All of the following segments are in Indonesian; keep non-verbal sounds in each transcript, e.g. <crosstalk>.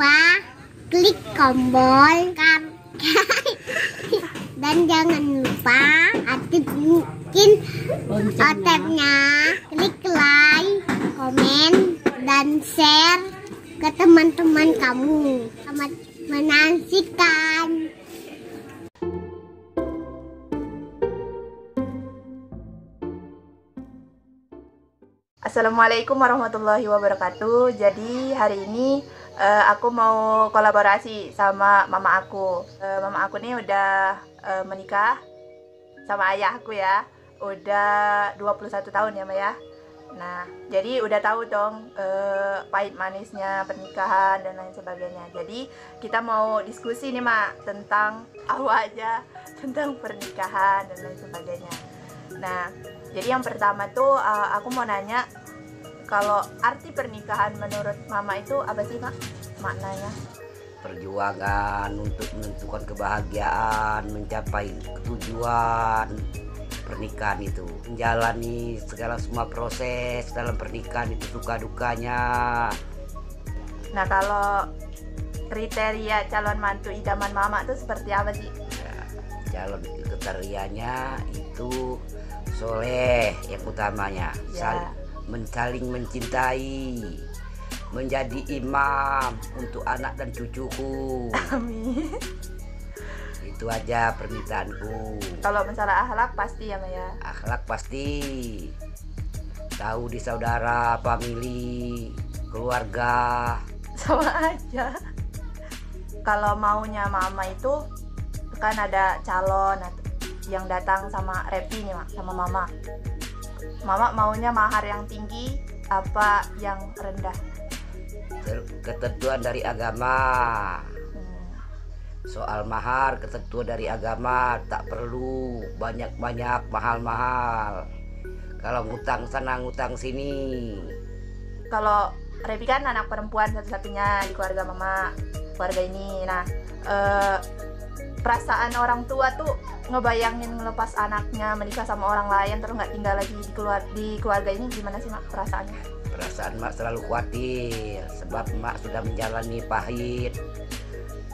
lupa klik tombol subscribe dan jangan lupa aktifin tabnya klik like komen dan share ke teman-teman kamu selamat menantikan Assalamualaikum warahmatullahi wabarakatuh. Jadi hari ini uh, aku mau kolaborasi sama mama aku. Uh, mama aku nih udah uh, menikah sama ayah aku ya. Udah 21 tahun ya, Maya. Nah, jadi udah tahu dong uh, pahit manisnya pernikahan dan lain sebagainya. Jadi kita mau diskusi nih, Ma tentang awal aja tentang pernikahan dan lain sebagainya. Nah, jadi yang pertama tuh uh, aku mau nanya kalau arti pernikahan menurut mama itu apa sih Pak? maknanya? Perjuangan untuk menentukan kebahagiaan, mencapai tujuan pernikahan itu menjalani segala semua proses dalam pernikahan itu suka dukanya nah kalau kriteria calon mantu idaman mama itu seperti apa sih ya, calon kriterianya itu soleh yang utamanya ya. mencaling mencintai menjadi imam untuk anak dan cucuku amin itu aja permintaanku kalau mencari akhlak pasti ya Maya akhlak pasti tahu di saudara family keluarga sama aja kalau maunya mama itu kan ada calon atau yang datang sama Repi nih mak sama mama mama maunya mahar yang tinggi apa yang rendah ketentuan dari agama hmm. soal mahar ketentuan dari agama tak perlu banyak-banyak mahal-mahal kalau ngutang sana ngutang sini kalau Revi kan anak perempuan satu-satunya di keluarga mama keluarga ini nah eh, perasaan orang tua tuh ngebayangin ngelepas anaknya menikah sama orang lain terus nggak tinggal lagi di keluarga, di keluarga ini gimana sih mak perasaannya? Perasaan mak selalu khawatir sebab mak sudah menjalani pahit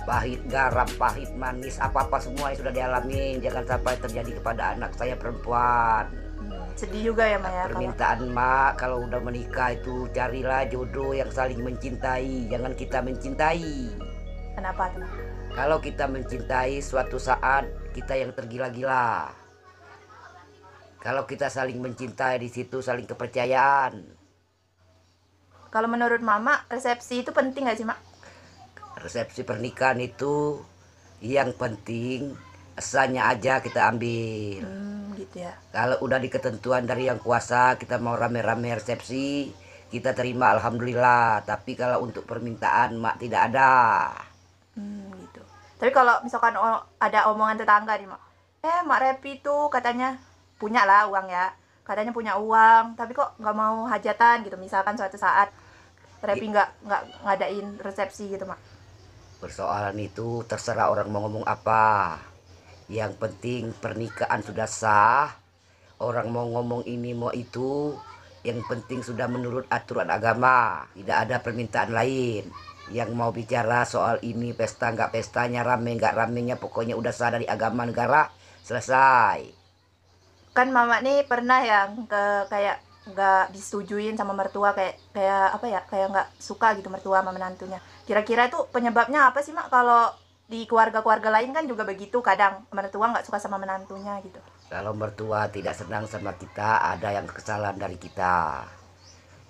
pahit garam pahit manis apa apa semua yang sudah dialami jangan sampai terjadi kepada anak saya perempuan hmm, sedih juga ya mak ya, permintaan kalau... mak kalau udah menikah itu carilah jodoh yang saling mencintai jangan kita mencintai kenapa tuh kalau kita mencintai suatu saat kita yang tergila-gila. Kalau kita saling mencintai di situ saling kepercayaan. Kalau menurut Mama, resepsi itu penting nggak sih, Mak? Resepsi pernikahan itu yang penting esannya aja kita ambil. Hmm, gitu ya. Kalau udah di ketentuan dari yang kuasa, kita mau rame-rame resepsi, kita terima alhamdulillah. Tapi kalau untuk permintaan mak tidak ada tapi kalau misalkan ada omongan tetangga nih mak eh mak Repi tuh katanya punya lah uang ya katanya punya uang tapi kok nggak mau hajatan gitu misalkan suatu saat Repi iya. nggak nggak ngadain resepsi gitu mak persoalan itu terserah orang mau ngomong apa yang penting pernikahan sudah sah orang mau ngomong ini mau itu yang penting sudah menurut aturan agama tidak ada permintaan lain yang mau bicara soal ini pesta nggak pestanya rame nggak ramenya pokoknya udah sah dari agama negara selesai kan mama nih pernah yang ke kayak nggak disetujuin sama mertua kayak kayak apa ya kayak nggak suka gitu mertua sama menantunya kira-kira itu penyebabnya apa sih mak kalau di keluarga-keluarga lain kan juga begitu kadang mertua nggak suka sama menantunya gitu kalau mertua tidak senang sama kita ada yang kesalahan dari kita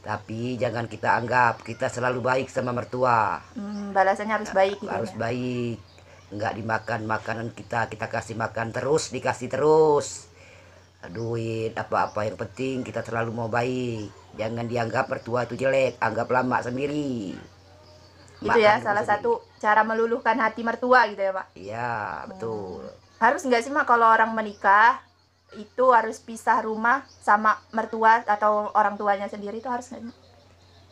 tapi jangan kita anggap kita selalu baik sama mertua. Hmm, balasannya harus baik. Gitu harus ya? baik. Enggak dimakan makanan kita, kita kasih makan terus, dikasih terus. Duit, apa-apa yang penting kita selalu mau baik. Jangan dianggap mertua itu jelek, anggap lama sendiri. Itu makan ya salah sendiri. satu cara meluluhkan hati mertua gitu ya Pak? Iya, betul. Hmm. Harus enggak sih Mak kalau orang menikah itu harus pisah rumah sama mertua atau orang tuanya sendiri itu harus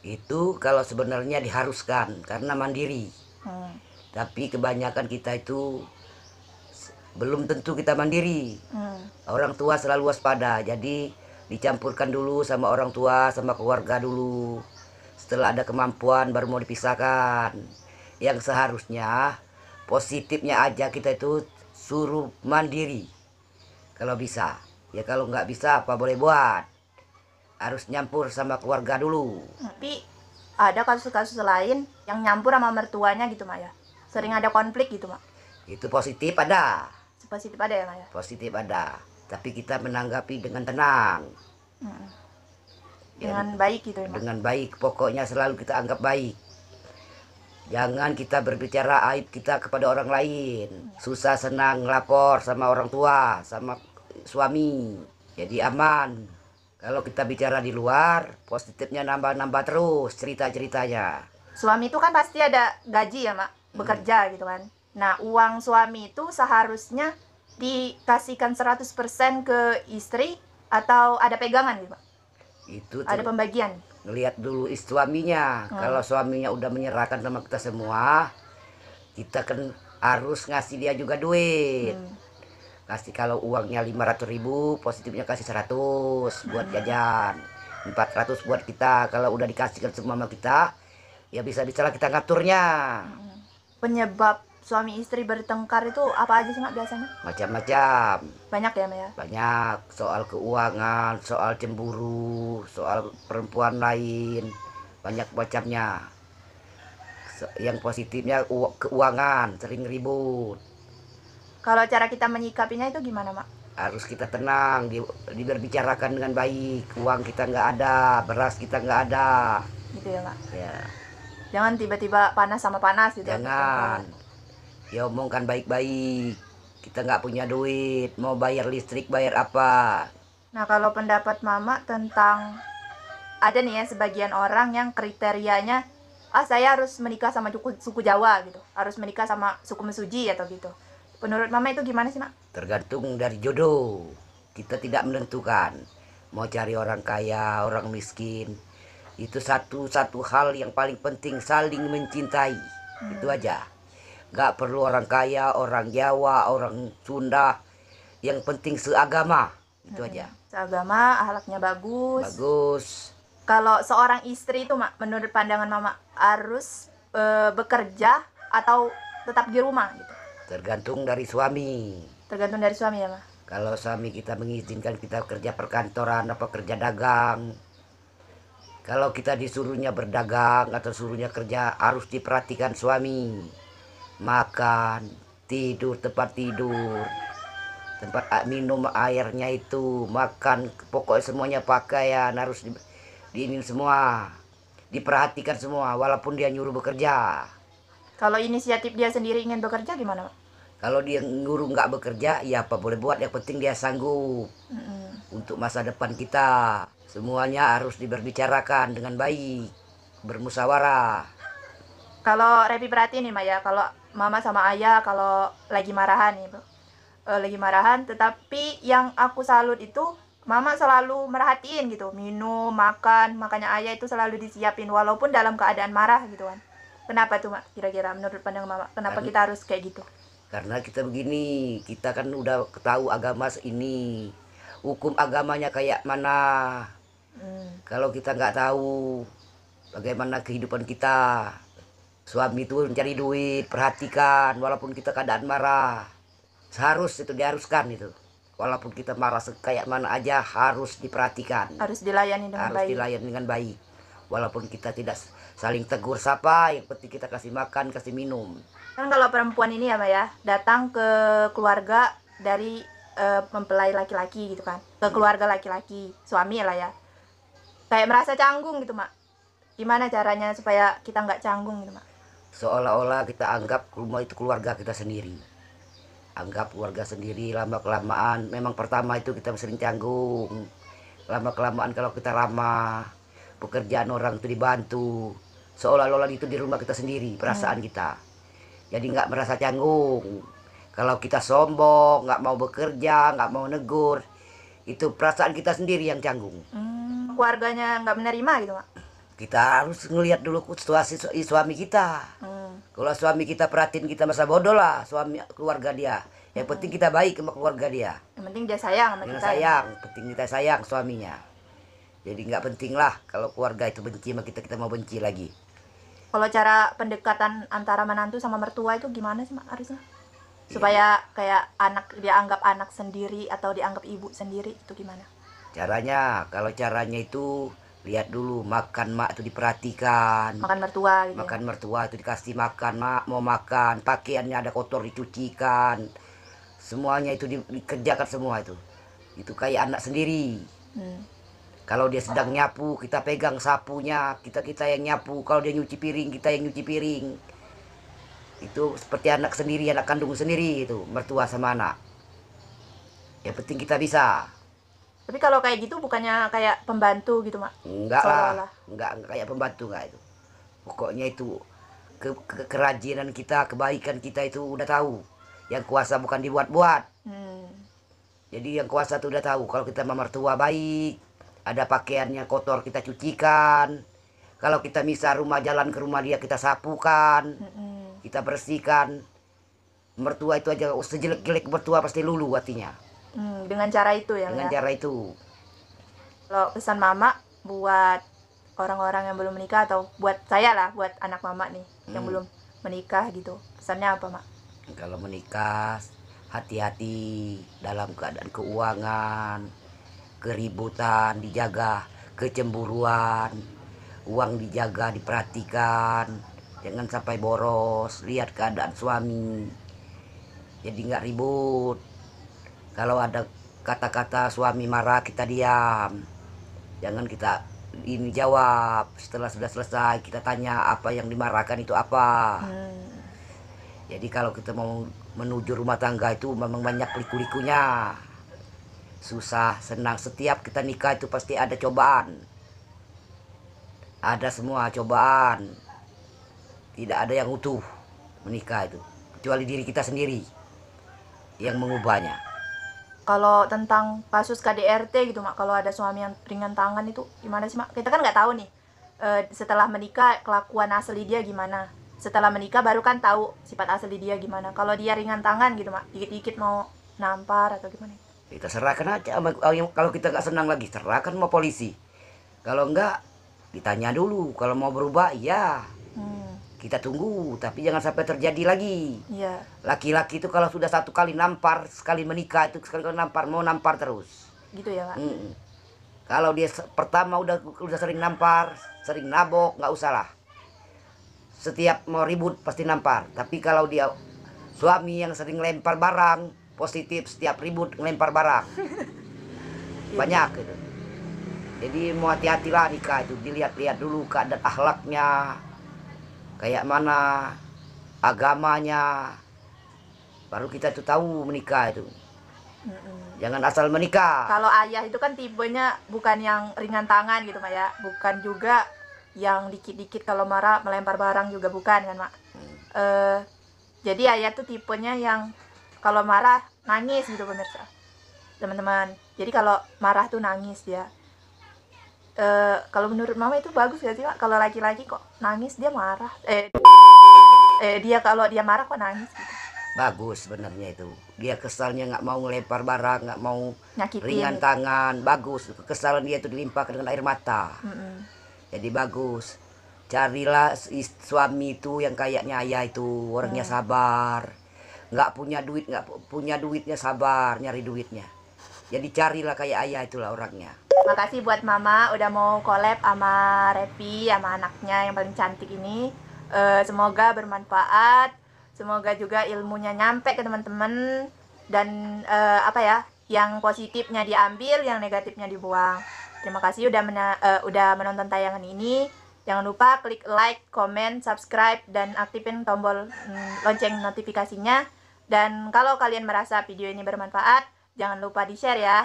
Itu kalau sebenarnya diharuskan karena mandiri. Hmm. Tapi kebanyakan kita itu belum tentu kita mandiri. Hmm. Orang tua selalu waspada, jadi dicampurkan dulu sama orang tua, sama keluarga dulu. Setelah ada kemampuan baru mau dipisahkan. Yang seharusnya positifnya aja kita itu suruh mandiri kalau bisa ya kalau nggak bisa apa boleh buat harus nyampur sama keluarga dulu tapi ada kasus-kasus lain yang nyampur sama mertuanya gitu Maya sering ada konflik gitu Mak itu positif ada positif ada ya Maya positif ada tapi kita menanggapi dengan tenang hmm. dengan ya, baik gitu ya, Mak. dengan baik pokoknya selalu kita anggap baik Jangan kita berbicara aib kita kepada orang lain. Susah senang lapor sama orang tua, sama suami. Jadi aman. Kalau kita bicara di luar, positifnya nambah-nambah terus cerita-ceritanya. Suami itu kan pasti ada gaji ya, Mak? Hmm. Bekerja hmm. gitu kan. Nah, uang suami itu seharusnya dikasihkan 100% ke istri atau ada pegangan gitu, Pak? Itu ada pembagian ngelihat dulu suaminya. Hmm. Kalau suaminya udah menyerahkan sama kita semua, kita kan harus ngasih dia juga duit. Hmm. Kasih kalau uangnya 500 ribu, positifnya kasih 100 buat hmm. jajan. 400 buat kita. Kalau udah dikasihkan semua sama kita, ya bisa bicara kita ngaturnya. Hmm. Penyebab suami istri bertengkar itu apa aja sih mak biasanya? Macam-macam. Banyak ya mak ya? Banyak soal keuangan, soal cemburu, soal perempuan lain, banyak macamnya. Yang positifnya keuangan, sering ribut. Kalau cara kita menyikapinya itu gimana mak? Harus kita tenang, di, diberbicarakan dengan baik. Uang kita nggak ada, beras kita nggak ada. Gitu ya mak? Ya. Jangan tiba-tiba panas sama panas gitu. Ya, Jangan. Ya, ya omongkan baik-baik kita nggak punya duit mau bayar listrik bayar apa nah kalau pendapat mama tentang ada nih ya sebagian orang yang kriterianya ah saya harus menikah sama suku, suku Jawa gitu harus menikah sama suku Mesuji atau gitu menurut mama itu gimana sih mak tergantung dari jodoh kita tidak menentukan mau cari orang kaya orang miskin itu satu-satu hal yang paling penting saling mencintai hmm. itu aja Gak perlu orang kaya, orang Jawa, orang Sunda. Yang penting seagama. Itu hmm. aja. Seagama, ahlaknya bagus. Bagus. Kalau seorang istri itu, Mak, menurut pandangan Mama harus e, bekerja atau tetap di rumah gitu. Tergantung dari suami. Tergantung dari suami ya, Mak. Kalau suami kita mengizinkan kita kerja perkantoran apa kerja dagang. Kalau kita disuruhnya berdagang atau suruhnya kerja harus diperhatikan suami makan, tidur tempat tidur, tempat minum airnya itu, makan pokok semuanya pakaian harus di, ini semua, diperhatikan semua walaupun dia nyuruh bekerja. Kalau inisiatif dia sendiri ingin bekerja gimana, Pak? Kalau dia nyuruh nggak bekerja, ya apa boleh buat. Yang penting dia sanggup mm -hmm. untuk masa depan kita. Semuanya harus diberbicarakan dengan baik, bermusyawarah. Kalau Revi perhatiin nih, Maya, kalau mama sama ayah kalau lagi marahan gitu uh, lagi marahan tetapi yang aku salut itu mama selalu merhatiin gitu minum makan makanya ayah itu selalu disiapin walaupun dalam keadaan marah gitu kan kenapa tuh mak kira-kira menurut pandang mama kenapa karena, kita harus kayak gitu karena kita begini kita kan udah tahu agama ini hukum agamanya kayak mana hmm. kalau kita nggak tahu bagaimana kehidupan kita suami itu mencari duit perhatikan walaupun kita keadaan marah seharus itu diharuskan itu walaupun kita marah kayak mana aja harus diperhatikan harus dilayani dengan harus baik dilayani dengan baik walaupun kita tidak saling tegur sapa yang penting kita kasih makan kasih minum kan kalau perempuan ini ya mbak ya datang ke keluarga dari uh, mempelai laki-laki gitu kan ke keluarga laki-laki suami lah ya kayak merasa canggung gitu mak gimana caranya supaya kita nggak canggung gitu mak seolah-olah kita anggap rumah itu keluarga kita sendiri anggap keluarga sendiri lama kelamaan memang pertama itu kita sering canggung lama kelamaan kalau kita lama pekerjaan orang itu dibantu seolah-olah itu di rumah kita sendiri perasaan hmm. kita jadi nggak merasa canggung kalau kita sombong nggak mau bekerja nggak mau negur itu perasaan kita sendiri yang canggung hmm. keluarganya nggak menerima gitu pak kita harus ngelihat dulu situasi su suami kita hmm. kalau suami kita perhatiin kita masa bodoh lah suami keluarga dia yang penting hmm. kita baik sama keluarga dia yang penting dia sayang sama kita ya. sayang ya. penting kita sayang suaminya jadi nggak penting lah kalau keluarga itu benci sama kita kita mau benci lagi kalau cara pendekatan antara menantu sama mertua itu gimana sih Mak Arisa iya. supaya ya. kayak anak dia anggap anak sendiri atau dianggap ibu sendiri itu gimana caranya kalau caranya itu lihat dulu makan mak itu diperhatikan makan mertua gitu ya? makan mertua itu dikasih makan mak mau makan pakaiannya ada kotor dicucikan semuanya itu di, dikerjakan semua itu itu kayak anak sendiri hmm. kalau dia sedang nyapu kita pegang sapunya kita kita yang nyapu kalau dia nyuci piring kita yang nyuci piring itu seperti anak sendiri anak kandung sendiri itu mertua sama anak yang penting kita bisa tapi kalau kayak gitu bukannya kayak pembantu gitu, Mak? Enggak lah. Enggak, enggak kayak pembantu enggak itu. Pokoknya itu ke, ke, kerajinan kita, kebaikan kita itu udah tahu. Yang kuasa bukan dibuat-buat. Hmm. Jadi yang kuasa itu udah tahu kalau kita mertua baik, ada pakaiannya kotor kita cucikan. Kalau kita misal rumah jalan ke rumah dia kita sapukan, Hmm. kita bersihkan. Mertua itu aja sejelek-jelek mertua pasti lulu hatinya. Hmm, dengan cara itu ya. Dengan ya? cara itu. Kalau pesan mama buat orang-orang yang belum menikah atau buat saya lah, buat anak mama nih hmm. yang belum menikah gitu. Pesannya apa, Mak? Kalau menikah hati-hati dalam keadaan keuangan, keributan dijaga, kecemburuan, uang dijaga, diperhatikan, jangan sampai boros, lihat keadaan suami. Jadi nggak ribut kalau ada kata-kata suami marah kita diam jangan kita ini jawab setelah sudah selesai kita tanya apa yang dimarahkan itu apa hmm. jadi kalau kita mau menuju rumah tangga itu memang banyak liku-likunya susah senang setiap kita nikah itu pasti ada cobaan ada semua cobaan tidak ada yang utuh menikah itu kecuali diri kita sendiri yang mengubahnya kalau tentang kasus KDRT gitu mak kalau ada suami yang ringan tangan itu gimana sih mak kita kan nggak tahu nih e, setelah menikah kelakuan asli dia gimana setelah menikah baru kan tahu sifat asli dia gimana kalau dia ringan tangan gitu mak dikit-dikit mau nampar atau gimana kita ya, serahkan aja oh, kalau kita nggak senang lagi serahkan mau polisi kalau enggak ditanya dulu kalau mau berubah ya kita tunggu tapi jangan sampai terjadi lagi iya. laki-laki itu kalau sudah satu kali nampar sekali menikah itu sekali nampar mau nampar terus gitu ya pak mm kalau dia pertama udah udah sering nampar sering nabok nggak usah lah setiap mau ribut pasti nampar tapi kalau dia suami yang sering lempar barang positif setiap ribut lempar barang <laughs> banyak gitu jadi mau hati-hatilah nikah itu dilihat-lihat dulu keadaan akhlaknya kayak mana agamanya baru kita tuh tahu menikah itu jangan asal menikah kalau ayah itu kan tipenya bukan yang ringan tangan gitu mak ya bukan juga yang dikit-dikit kalau marah melempar barang juga bukan kan mak hmm. uh, jadi ayah tuh tipenya yang kalau marah nangis gitu pemirsa teman-teman jadi kalau marah tuh nangis ya Eh, kalau menurut mama itu bagus gak sih pak, kalau laki-laki kok nangis dia marah eh eh dia kalau dia marah kok nangis gitu bagus sebenarnya itu dia kesalnya nggak mau ngelempar barang nggak mau Nyakitin. ringan tangan bagus kesalahan dia itu dilimpahkan dengan air mata mm mm jadi bagus carilah suami itu yang kayaknya ayah itu orangnya mm. sabar nggak punya duit nggak punya duitnya sabar nyari duitnya jadi carilah kayak ayah itulah orangnya Terima kasih buat mama udah mau collab sama Revi sama anaknya yang paling cantik ini uh, semoga bermanfaat semoga juga ilmunya nyampe ke teman-teman dan uh, apa ya yang positifnya diambil yang negatifnya dibuang terima kasih udah mena uh, udah menonton tayangan ini jangan lupa klik like comment subscribe dan aktifin tombol mm, lonceng notifikasinya dan kalau kalian merasa video ini bermanfaat jangan lupa di share ya